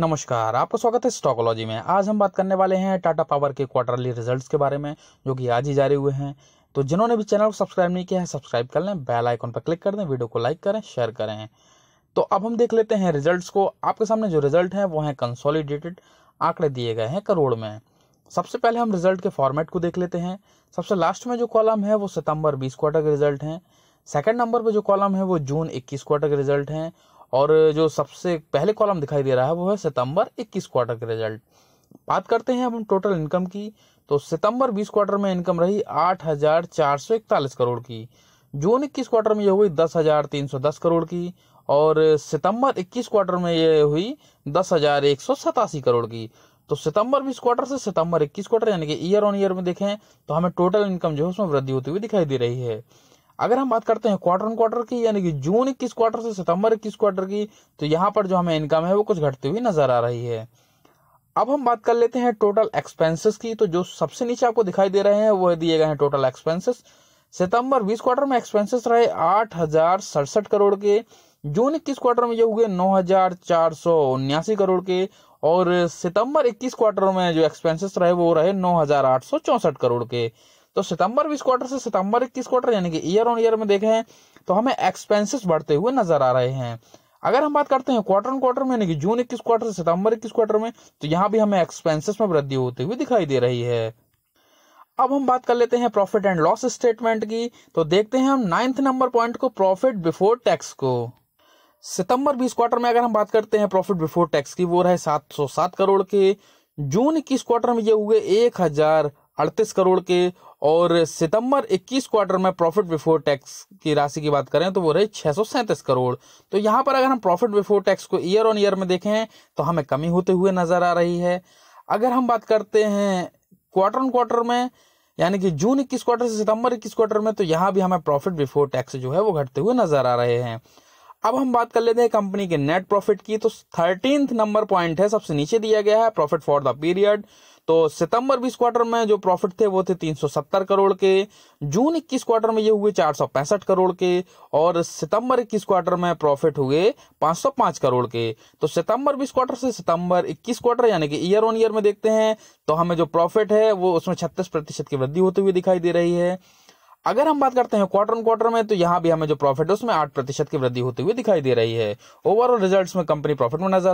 नमस्कार आपका स्वागत है स्टॉकोलॉजी में आज हम बात करने वाले हैं टाटा पावर के क्वार्टरली रिजल्ट्स के बारे में जो कि आज ही जारी हुए हैं तो जिन्होंने भी चैनल को सब्सक्राइब नहीं किया है सब्सक्राइब कर लें बेल आइकॉन पर क्लिक कर दें वीडियो को लाइक करें शेयर करें तो अब हम देख लेते हैं रिजल्ट को आपके सामने जो रिजल्ट है वो है कंसोलिडेटेड आंकड़े दिए गए हैं करोड़ में सबसे पहले हम रिजल्ट के फॉर्मेट को देख लेते हैं सबसे लास्ट में जो कॉलम है वो सितंबर बीस क्वार्टर के रिजल्ट हैं सेकंड नंबर पर जो कॉलम है वो जून इक्कीस क्वार्टर के रिजल्ट हैं और जो सबसे पहले कॉलम दिखाई दे रहा है वो है सितंबर 21 क्वार्टर के रिजल्ट बात करते हैं अब हम टोटल इनकम की तो सितंबर 20 क्वार्टर में इनकम रही आठ हजार चार सौ इकतालीस करोड़ की जून इक्कीस क्वार्टर में यह हुई दस हजार तीन सौ दस करोड़ की और सितंबर 21 क्वार्टर में यह हुई दस हजार एक सौ सतासी करोड़ की तो सितंबर 20 क्वार्टर से सितंबर 21 क्वार्टर यानी कि ईयर ऑन ईयर में देखें तो हमें टोटल इनकम जो है उसमें वृद्धि होती हुई दिखाई दे रही है अगर हम बात करते हैं क्वार्टर ऑन क्वार्टर की यानी कि जून इक्कीस क्वार्टर से सितंबर इक्कीस क्वार्टर की तो यहाँ पर जो हमें इनकम है वो कुछ घटती हुई नजर आ रही है अब हम बात कर लेते हैं टोटल एक्सपेंसेस की तो जो सबसे नीचे आपको दिखाई दे रहे हैं वो दिए गए हैं टोटल एक्सपेंसेस सितंबर बीस क्वार्टर में एक्सपेंसेस रहे आठ हजार सड़सठ करोड़ के जून इक्कीस क्वार्टर में ये हुए नौ हजार चार सौ उन्यासी करोड़ के और सितंबर इक्कीस क्वार्टर में जो एक्सपेंसेस रहे वो रहे नौ हजार आठ सौ चौसठ करोड़ के तो सितंबर बीस क्वार्टर से सितंबर इक्कीस क्वार्टर यानी कि ईयर ऑन ईयर में देखें तो हमें एक्सपेंसेस बढ़ते हुए नजर आ रहे हैं अगर हम बात करते हैं क्वार्टर ऑन क्वार्टर में यानी कि जून इक्कीस क्वार्टर से सितंबर इक्कीस क्वार्टर में तो यहाँ भी हमें एक्सपेंसेस में वृद्धि होते हुए दिखाई दे रही है अब हम बात कर लेते हैं प्रॉफिट एंड लॉस स्टेटमेंट की तो देखते हैं हम नाइन्थ नंबर पॉइंट को प्रॉफिट बिफोर टैक्स को सितंबर बीस क्वार्टर में अगर हम बात करते हैं प्रॉफिट बिफोर टैक्स की वो रहे सात सौ सात करोड़ के जून इक्कीस क्वार्टर में ये हुए एक हजार अड़तीस करोड़ के और सितंबर 21 क्वार्टर में प्रॉफिट बिफोर टैक्स की राशि की बात करें तो वो रही छः करोड़ तो यहाँ पर अगर हम प्रॉफिट बिफोर टैक्स को ईयर ऑन ईयर में देखें तो हमें कमी होते हुए नज़र आ रही है अगर हम बात करते हैं क्वार्टर ऑन क्वार्टर में यानी कि जून इक्कीस क्वार्टर से सितंबर इक्कीस क्वार्टर में तो यहाँ भी हमें प्रॉफिट बिफोर टैक्स जो है वो घटते हुए नजर आ रहे हैं अब हम बात कर लेते हैं कंपनी के नेट प्रॉफिट की तो थर्टींथ नंबर पॉइंट है सबसे नीचे दिया गया है प्रॉफिट फॉर द पीरियड तो सितंबर बीस क्वार्टर में जो प्रॉफिट थे वो थे 370 करोड़ के जून इक्कीस क्वार्टर में ये हुए चार करोड़ के और सितंबर इक्कीस क्वार्टर में प्रॉफिट हुए 505 करोड़ के तो सितंबर बीस क्वार्टर से सितंबर इक्कीस क्वार्टर यानी कि ईयर ऑन ईयर में देखते हैं तो हमें जो प्रॉफिट है वो उसमें छत्तीस प्रतिशत की वृद्धि होती हुई दिखाई दे रही है अगर हम बात करते हैं क्वार्टर ऑन क्वार्टर में तो यहाँ भी हमें जो प्रॉफिट है उसमें आठ प्रतिशत की वृद्धि होती हुई दिखाई दे रही है ओवरऑल रिजल्ट्स में कंपनी प्रॉफिट में नजर